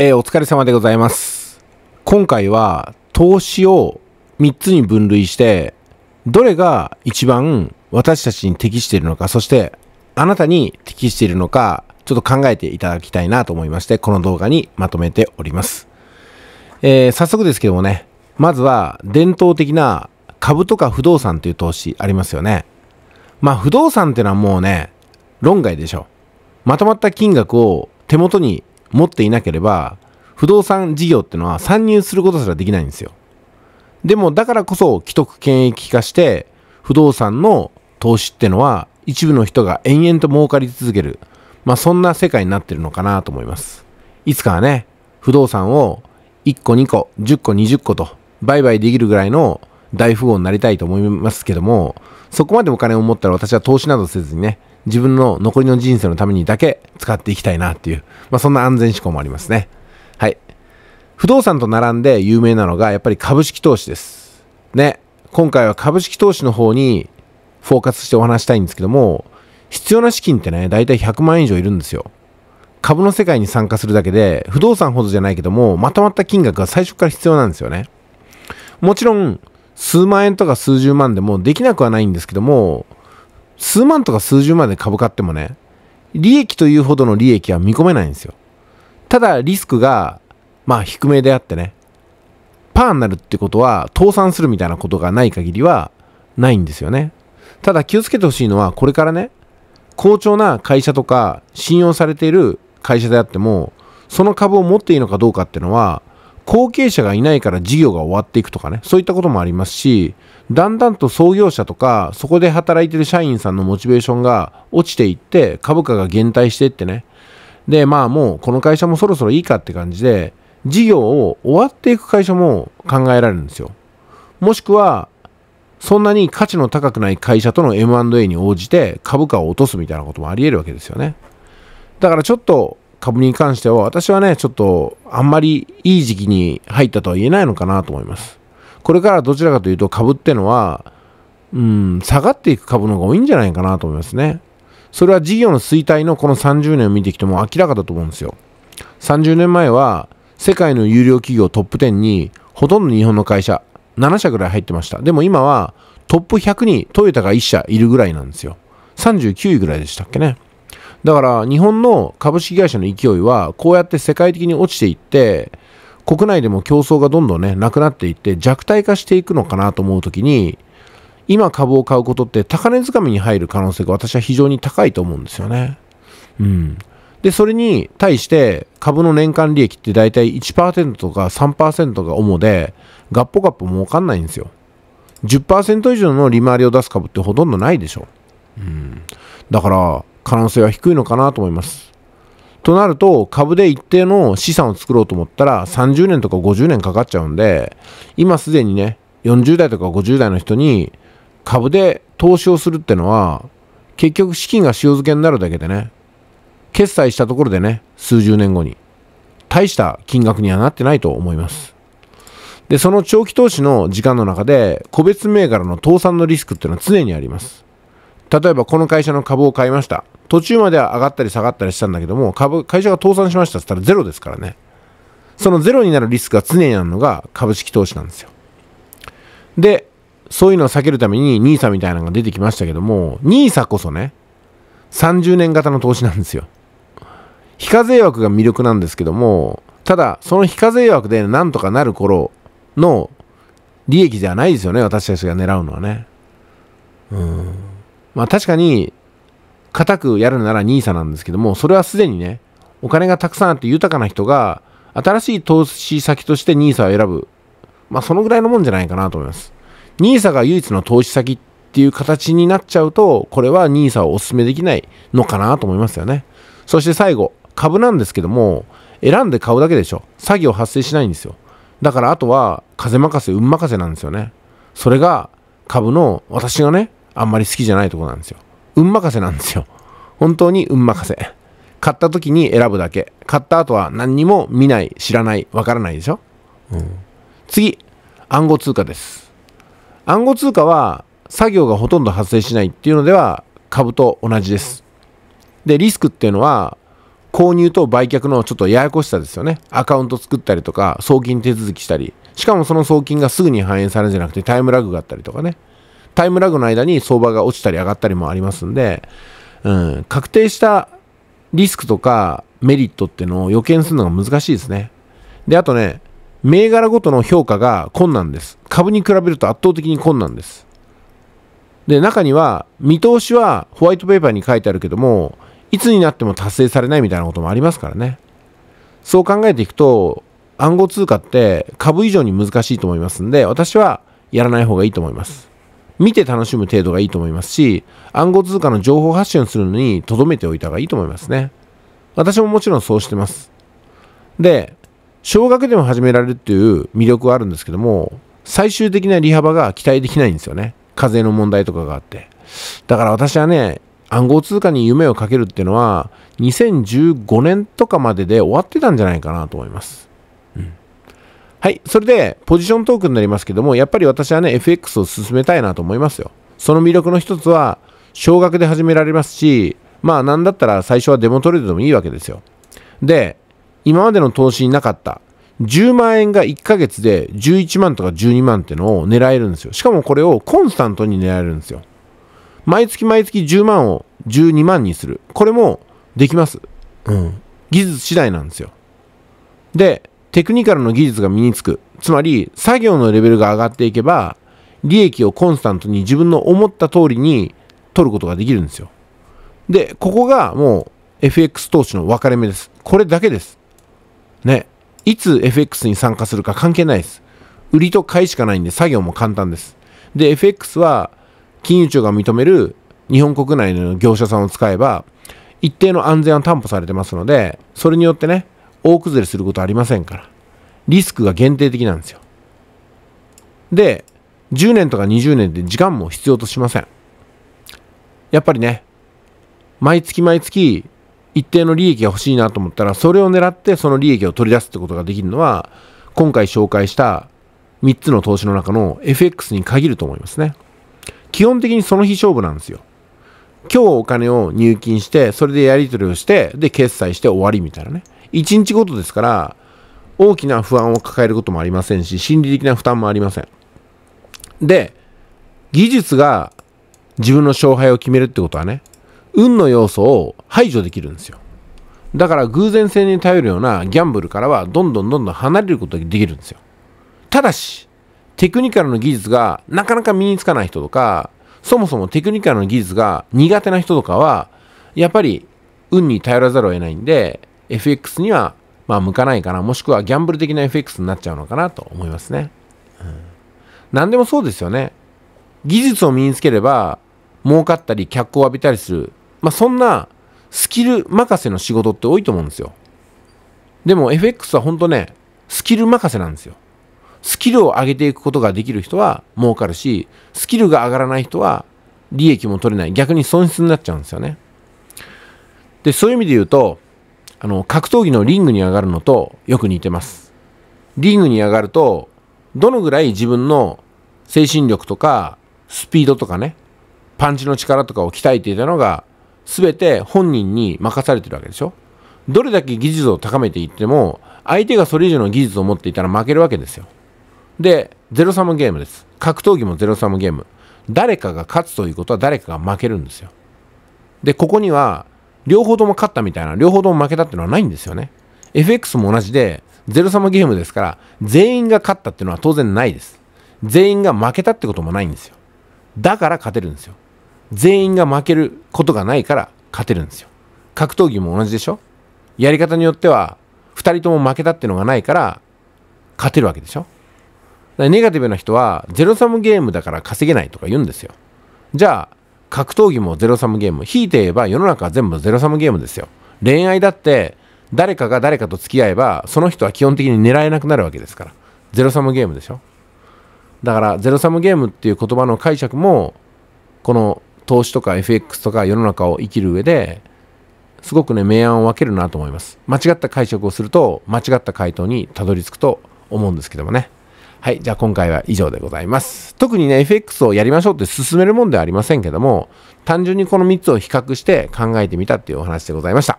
えー、お疲れ様でございます。今回は投資を3つに分類して、どれが一番私たちに適しているのか、そしてあなたに適しているのか、ちょっと考えていただきたいなと思いまして、この動画にまとめております。えー、早速ですけどもね、まずは伝統的な株とか不動産という投資ありますよね。まあ不動産ってのはもうね、論外でしょ。まとまった金額を手元に持っていなければ、不動産事業ってのは参入することすらできないんですよ。でも、だからこそ既得権益化して、不動産の投資ってのは一部の人が延々と儲かり続ける。まあ、そんな世界になってるのかなと思います。いつかはね、不動産を1個2個、10個20個と売買できるぐらいの大富豪になりたいと思いますけども、そこまでお金を持ったら私は投資などせずにね、自分の残りの人生のためにだけ使っていきたいなっていう、まあ、そんな安全志向もありますね。はい。不動産と並んで有名なのがやっぱり株式投資です。ね。今回は株式投資の方にフォーカスしてお話したいんですけども、必要な資金ってね、だいたい100万円以上いるんですよ。株の世界に参加するだけで、不動産ほどじゃないけども、まとまった金額が最初から必要なんですよね。もちろん、数万円とか数十万でもできなくはないんですけども、数万とか数十万で株買ってもね、利益というほどの利益は見込めないんですよ。ただリスクが、まあ低めであってね、パーになるってことは倒産するみたいなことがない限りはないんですよね。ただ気をつけてほしいのはこれからね、好調な会社とか信用されている会社であっても、その株を持っていいのかどうかっていうのは、後継者がいないから事業が終わっていくとかね、そういったこともありますし、だんだんと創業者とか、そこで働いてる社員さんのモチベーションが落ちていって、株価が減退していってね。で、まあもうこの会社もそろそろいいかって感じで、事業を終わっていく会社も考えられるんですよ。もしくは、そんなに価値の高くない会社との M&A に応じて株価を落とすみたいなこともあり得るわけですよね。だからちょっと株に関しては私はね、ちょっとあんまりいい時期に入ったとは言えないのかなと思います。これからどちらかというと株っていうのは、うん、下がっていく株の方が多いんじゃないかなと思いますね。それは事業の衰退のこの30年を見てきても明らかだと思うんですよ。30年前は世界の有料企業トップ10にほとんど日本の会社7社ぐらい入ってました。でも今はトップ100にトヨタが1社いるぐらいなんですよ。39位ぐらいでしたっけね。だから日本の株式会社の勢いはこうやって世界的に落ちていって国内でも競争がどんどんね、なくなっていって弱体化していくのかなと思うときに、今株を買うことって高値掴みに入る可能性が私は非常に高いと思うんですよね。うん。で、それに対して株の年間利益って大体1%とか3%が主で、ガッポガッポ儲かんないんですよ。10%以上の利回りを出す株ってほとんどないでしょ。うん。だから、可能性は低いのかなと思います。となると株で一定の資産を作ろうと思ったら30年とか50年かかっちゃうんで今すでにね40代とか50代の人に株で投資をするってのは結局資金が塩漬けになるだけでね決済したところでね数十年後に大した金額にはなってないと思いますでその長期投資の時間の中で個別銘柄の倒産のリスクっていうのは常にあります例えばこの会社の株を買いました。途中までは上がったり下がったりしたんだけども、株、会社が倒産しましたって言ったらゼロですからね。そのゼロになるリスクが常にあるのが株式投資なんですよ。で、そういうのを避けるために NISA みたいなのが出てきましたけども、NISA こそね、30年型の投資なんですよ。非課税枠が魅力なんですけども、ただ、その非課税枠でなんとかなる頃の利益じゃないですよね、私たちが狙うのはね。うん。まあ確かに、固くやるなら NISA なんですけども、それはすでにね、お金がたくさんあって豊かな人が、新しい投資先として NISA を選ぶ。まあそのぐらいのもんじゃないかなと思います。NISA が唯一の投資先っていう形になっちゃうと、これは NISA をお勧めできないのかなと思いますよね。そして最後、株なんですけども、選んで買うだけでしょ。作業発生しないんですよ。だからあとは風任せ、運任せなんですよね。それが株の私がね、あんまり好きじゃないとこなんですよ。運任せなんですよ。本当に運任せ。買った時に選ぶだけ。買った後は何にも見ない、知らない、わからないでしょ。うん、次、暗号通貨です。暗号通貨は作業がほとんど発生しないっていうのでは株と同じです。で、リスクっていうのは購入と売却のちょっとややこしさですよね。アカウント作ったりとか、送金手続きしたり、しかもその送金がすぐに反映されるんじゃなくてタイムラグがあったりとかね。タイムラグの間に相場が落ちたり上がったりもありますんで、うん、確定したリスクとかメリットってのを予見するのが難しいですね。で、あとね、銘柄ごとの評価が困難です。株に比べると圧倒的に困難です。で、中には、見通しはホワイトペーパーに書いてあるけども、いつになっても達成されないみたいなこともありますからね。そう考えていくと、暗号通貨って株以上に難しいと思いますんで、私はやらない方がいいと思います。見て楽しむ程度がいいと思いますし、暗号通貨の情報発信をするのに留めておいた方がいいと思いますね。私ももちろんそうしてます。で、少額でも始められるっていう魅力はあるんですけども、最終的な利幅が期待できないんですよね。課税の問題とかがあって。だから私はね、暗号通貨に夢をかけるっていうのは、2015年とかまでで終わってたんじゃないかなと思います。はい。それで、ポジショントークになりますけども、やっぱり私はね、FX を進めたいなと思いますよ。その魅力の一つは、少額で始められますし、まあ、なんだったら最初はデモトレードでもいいわけですよ。で、今までの投資になかった、10万円が1ヶ月で11万とか12万ってのを狙えるんですよ。しかもこれをコンスタントに狙えるんですよ。毎月毎月10万を12万にする。これもできます。うん。技術次第なんですよ。で、テクニカルの技術が身につく。つまり、作業のレベルが上がっていけば、利益をコンスタントに自分の思った通りに取ることができるんですよ。で、ここがもう FX 投資の分かれ目です。これだけです。ね。いつ FX に参加するか関係ないです。売りと買いしかないんで作業も簡単です。で、FX は金融庁が認める日本国内の業者さんを使えば、一定の安全は担保されてますので、それによってね、大崩れすることありませんから、リスクが限定的なんですよ。で、10年とか20年で時間も必要としません。やっぱりね、毎月毎月一定の利益が欲しいなと思ったら、それを狙ってその利益を取り出すってことができるのは、今回紹介した3つの投資の中の FX に限ると思いますね。基本的にその日勝負なんですよ。今日お金を入金して、それでやり取りをして、で、決済して終わりみたいなね。1日ごとですから、大きな不安を抱えることもありませんし、心理的な負担もありません。で、技術が自分の勝敗を決めるってことはね、運の要素を排除できるんですよ。だから偶然性に頼るようなギャンブルからはどんどんどんどん離れることができるんですよ。ただし、テクニカルの技術がなかなか身につかない人とか、そもそもテクニカルの技術が苦手な人とかは、やっぱり運に頼らざるを得ないんで、FX には、まあ、向かないかな、もしくはギャンブル的な FX になっちゃうのかなと思いますね。うん。何でもそうですよね。技術を身につければ、儲かったり、脚光を浴びたりする。まあ、そんな、スキル任せの仕事って多いと思うんですよ。でも FX は本当ね、スキル任せなんですよ。スキルを上げていくことができる人は儲かるし、スキルが上がらない人は利益も取れない。逆に損失になっちゃうんですよね。で、そういう意味で言うと、あの、格闘技のリングに上がるのとよく似てます。リングに上がると、どのぐらい自分の精神力とか、スピードとかね、パンチの力とかを鍛えていたのが、すべて本人に任されてるわけでしょどれだけ技術を高めていっても、相手がそれ以上の技術を持っていたら負けるわけですよ。で、ゼロサムゲームです。格闘技もゼロサムゲーム。誰かが勝つということは誰かが負けるんですよ。で、ここには、両方とも勝ったみたいな、両方とも負けたっていうのはないんですよね。FX も同じで、ゼロサムゲームですから、全員が勝ったっていうのは当然ないです。全員が負けたってこともないんですよ。だから勝てるんですよ。全員が負けることがないから勝てるんですよ。格闘技も同じでしょやり方によっては、2人とも負けたってのがないから、勝てるわけでしょネガティブな人は、ゼロサムゲームだから稼げないとか言うんですよ。じゃあ、格闘技もゼロサムゲーム、ひいて言えば世の中は全部ゼロサムゲームですよ。恋愛だって、誰かが誰かと付き合えば、その人は基本的に狙えなくなるわけですから。ゼロサムゲームでしょ。だから、ゼロサムゲームっていう言葉の解釈も、この投資とか FX とか世の中を生きる上で、すごくね、明暗を分けるなと思います。間違った解釈をすると、間違った回答にたどり着くと思うんですけどもね。はい、じゃあ今回は以上でございます。特にね、FX をやりましょうって進めるもんではありませんけども、単純にこの3つを比較して考えてみたっていうお話でございました。